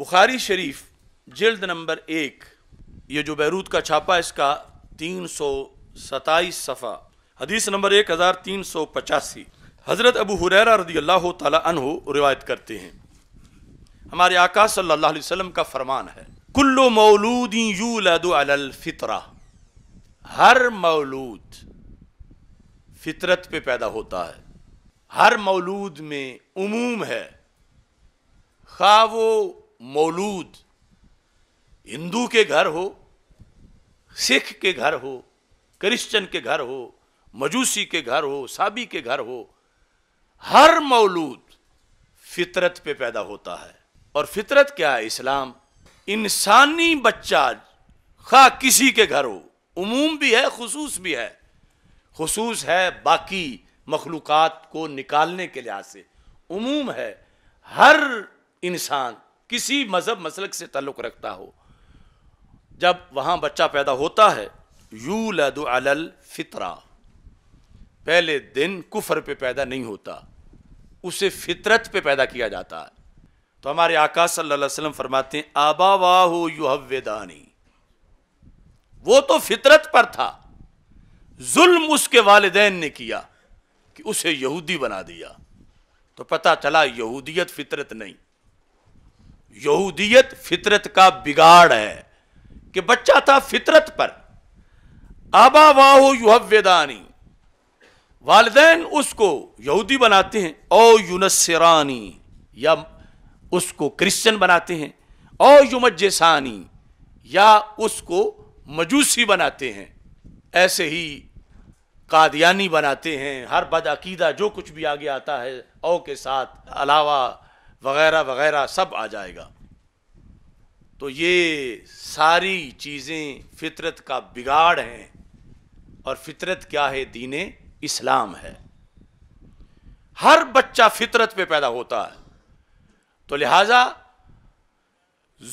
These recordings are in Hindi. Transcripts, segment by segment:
बुखारी शरीफ जल्द नंबर एक ये जो बैरूत का छापा इसका तीन सौ सताईस सफ़ा हदीस नंबर एक हज़ार तीन सौ पचासी हज़रत अबू हुरैरा रदी अल्लाह तहो रिवायत करते हैं हमारे आका सल्लल्लाहु अलैहि वसल्लम का फरमान है कुल्लो मौलूदी यूल फितरा हर मौलूद फितरत पे पैदा होता है हर मौलूद में उमूम है खा वो मौलूद हिंदू के घर हो सिख के घर हो क्रिश्चियन के घर हो मजूसी के घर हो साबी के घर हो हर मौलूद फितरत पे पैदा होता है और फितरत क्या है इस्लाम इंसानी बच्चा खा किसी के घर हो उमूम भी है खसूस भी है खसूस है बाकी मखलूक़ात को निकालने के लिहाज से उमूम है हर इंसान किसी मज़हब मसलक से ताल्लुक़ रखता हो जब वहां बच्चा पैदा होता है यू लदल फितरा पहले दिन कुफर पे पैदा नहीं होता उसे फितरत पे पैदा किया जाता है तो हमारे आकाश सल्लल्लाहु अलैहि वसल्लम फरमाते हैं आबा वाह युहवेदानी वो तो फितरत पर था जुल्म उसके वालदेन ने किया कि उसे यहूदी बना दिया तो पता चला यहूदियत फितरत नहीं यहूदियत फितरत का बिगाड़ है कि बच्चा था फितरत पर आबा वाहो युहवेदानी वालदेन उसको यहूदी बनाते हैं ओ यूनसरानी या उसको क्रिश्चियन बनाते हैं ओ युमजानी या उसको मजूसी बनाते हैं ऐसे ही कादियानी बनाते हैं हर बदअकीदा जो कुछ भी आगे आता है ओ के साथ अलावा वगैरह वगैरह सब आ जाएगा तो ये सारी चीज़ें फितरत का बिगाड़ हैं और फितरत क्या है दीन इस्लाम है हर बच्चा फितरत पे पैदा होता है तो लिहाजा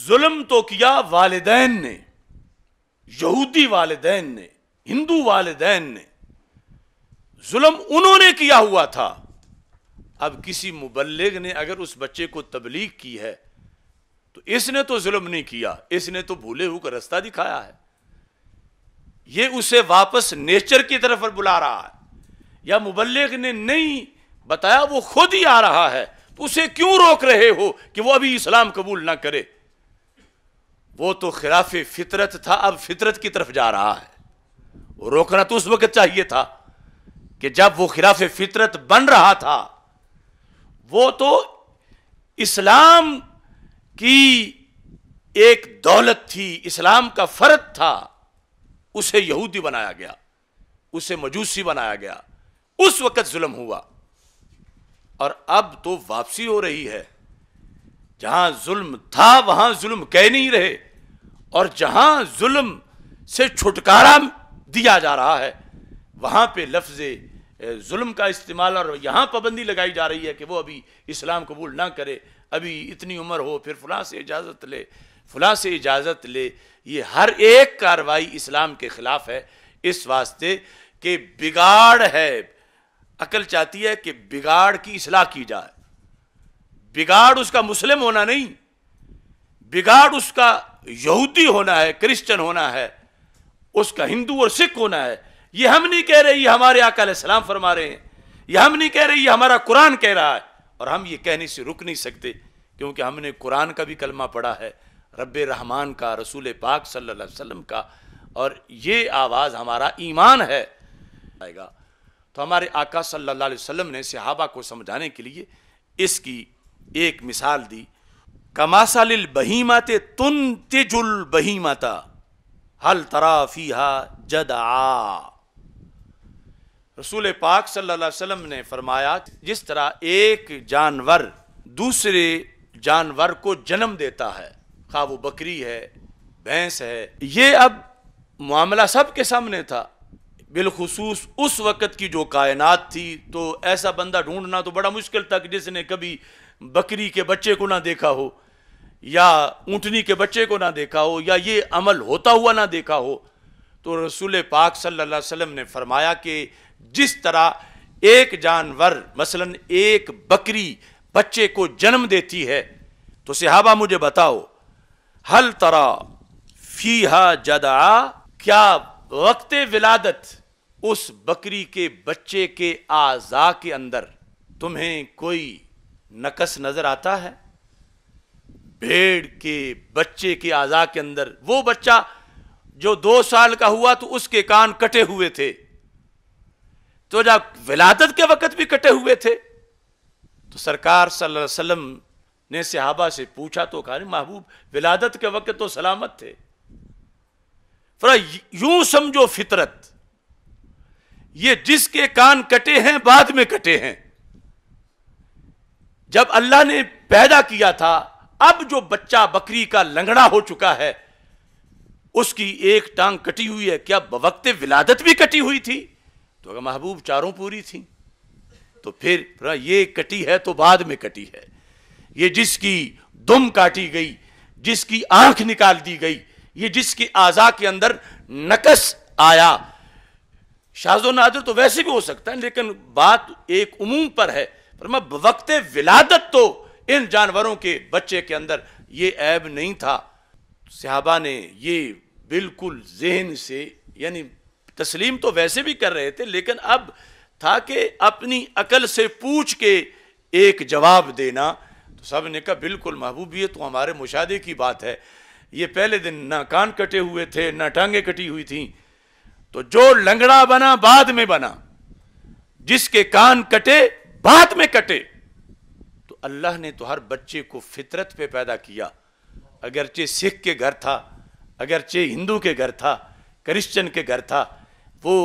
जुल्म तो किया वालदेन ने यहूदी वालदेन ने हिंदू वालदेन ने जुल्म उन्होंने किया हुआ था अब किसी मुबलग ने अगर उस बच्चे को तबलीग की है तो इसने तो जुल्म नहीं किया इसने तो भूले हुए का रास्ता दिखाया है ये उसे वापस नेचर की तरफ बुला रहा है या मुबलग ने नहीं बताया वो खुद ही आ रहा है तो उसे क्यों रोक रहे हो कि वो अभी इस्लाम कबूल ना करे वो तो खिलाफ फितरत था अब फितरत की तरफ जा रहा है रोकना तो उस वक्त चाहिए था कि जब वो खिलाफ फितरत बन रहा था वो तो इस्लाम की एक दौलत थी इस्लाम का फर्द था उसे यहूदी बनाया गया उसे मजूसी बनाया गया उस वक़्त जुल्म हुआ और अब तो वापसी हो रही है जहां जुल्म था वहां जुल्म कह नहीं रहे और जहां जुल्म से छुटकारा दिया जा रहा है वहां पे लफ्ज़ जुल्म का इस्तेमाल और यहाँ पाबंदी लगाई जा रही है कि वो अभी इस्लाम कबूल ना करे अभी इतनी उम्र हो फिर फलां से इजाज़त ले फलां से इजाज़त ले ये हर एक कार्रवाई इस्लाम के ख़िलाफ़ है इस वास्ते कि बिगाड़ है अकल चाहती है कि बिगाड़ की असलाह की जाए बिगाड़ उसका मुस्लिम होना नहीं बिगाड़ उसका यहूदी होना है क्रिश्चन होना है उसका हिंदू और सिख होना है ये हम नहीं कह रहे ये हमारे आकाल सलाम फरमा रहे हैं ये हम नहीं कह रहे ये हमारा कुरान कह रहा है और हम ये कहने से रुक नहीं सकते क्योंकि हमने कुरान का भी कलमा पढ़ा है रब रहमान का रसूल पाक सल्लल्लाहु अलैहि वसल्लम का और ये आवाज़ हमारा ईमान है आएगा तो हमारे आका सल्लल्लाहु अलैहि वसल्लम ने सहाबा को समझाने के लिए इसकी एक मिसाल दी कमासालिल बहीमत तुन तिजुल बहीमाता हल तराफी जदा रसूल पाक सल्लल्लाहु अलैहि वसल्लम ने फरमाया जिस तरह एक जानवर दूसरे जानवर को जन्म देता है खा वो बकरी है भैंस है ये अब मामला सब के सामने था बिलखसूस उस वक़्त की जो कायनात थी तो ऐसा बंदा ढूंढना तो बड़ा मुश्किल था कि जिसने कभी बकरी के बच्चे को ना देखा हो या ऊँटनी के बच्चे को ना देखा हो या ये अमल होता हुआ ना देखा हो तो रसूल पाक सल्लल्लाहु अलैहि वसल्लम ने फरमाया कि जिस तरह एक जानवर मसलन एक बकरी बच्चे को जन्म देती है तो सिहाबा मुझे बताओ हल तरा फीहा जदा क्या वक्त विलादत उस बकरी के बच्चे के आज़ा के अंदर तुम्हें कोई नकस नज़र आता है भेड़ के बच्चे के आज़ा के अंदर वो बच्चा जो दो साल का हुआ तो उसके कान कटे हुए थे तो जब विलादत के वक़्त भी कटे हुए थे तो सरकार सल्लल्लाहु अलैहि वसल्लम ने सहाबा से पूछा तो कहा महबूब विलादत के वक़्त तो सलामत थे यूं समझो फितरत ये जिसके कान कटे हैं बाद में कटे हैं जब अल्लाह ने पैदा किया था अब जो बच्चा बकरी का लंगड़ा हो चुका है उसकी एक टांग कटी हुई है क्या बवक्ते विलादत भी कटी हुई थी तो अगर महबूब चारों पूरी थी तो फिर ये कटी है तो बाद में कटी है ये जिसकी दुम काटी गई जिसकी आंख निकाल दी गई ये जिसकी आजा के अंदर नकस आया शाहजो नादर तो वैसे भी हो सकता है लेकिन बात एक उमूम पर है पर मैं वक्त विलादत तो इन जानवरों के बच्चे के अंदर ये ऐब नहीं था सहाबा ने ये बिल्कुल जहन से यानी तस्लीम तो वैसे भी कर रहे थे लेकिन अब था कि अपनी अकल से पूछ के एक जवाब देना तो सब ने कहा बिल्कुल महबूब ये तो हमारे मुशादे की बात है ये पहले दिन ना कान कटे हुए थे ना टांगे कटी हुई थी तो जो लंगड़ा बना बाद में बना जिसके कान कटे बाद में कटे तो अल्लाह ने तो हर बच्चे को फितरत पे पैदा किया अगरचे सिख के घर था अगरचे हिंदू के घर था क्रिश्चन के घर था वो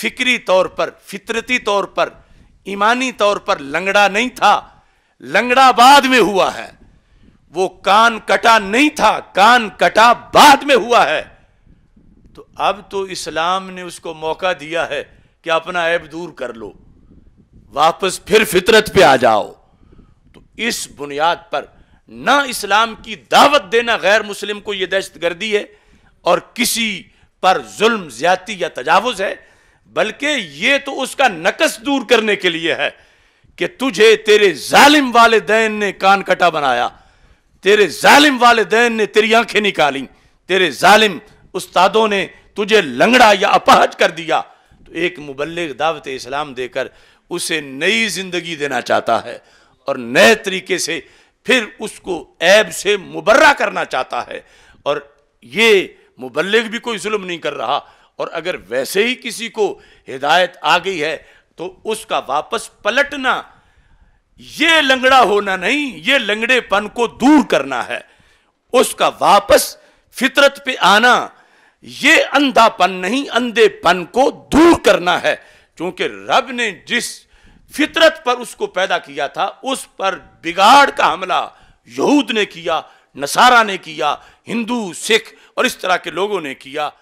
फिक्री तौर पर फितरती तौर पर ईमानी तौर पर लंगड़ा नहीं था लंगड़ा बाद में हुआ है वो कान कटा नहीं था कान कटा बाद में हुआ है तो अब तो इस्लाम ने उसको मौका दिया है कि अपना ऐब दूर कर लो वापस फिर फितरत पे आ जाओ तो इस बुनियाद पर ना इस्लाम की दावत देना गैर मुस्लिम को यह दहशतगर्दी है और किसी पर जुल्म ज्यादती या तजावज़ है बल्कि ये तो उसका नकस दूर करने के लिए है कि तुझे तेरे जालिम दैन ने कान कटा बनाया तेरे जालिम दैन ने तेरी आंखें निकाली तेरे जालिम उस्तादों ने तुझे लंगड़ा या अपहज कर दिया तो एक मुबलिक दावत इस्लाम देकर उसे नई जिंदगी देना चाहता है और नए तरीके से फिर उसको ऐब से मुबर्रा करना चाहता है और ये मुबलग भी कोई जुल्म नहीं कर रहा और अगर वैसे ही किसी को हिदायत आ गई है तो उसका वापस पलटना ये लंगड़ा होना नहीं ये लंगड़ेपन को दूर करना है उसका वापस फितरत पे आना ये अंधापन नहीं अंधेपन को दूर करना है क्योंकि रब ने जिस फितरत पर उसको पैदा किया था उस पर बिगाड़ का हमला यहूद ने किया नसारा ने किया हिंदू सिख और इस तरह के लोगों ने किया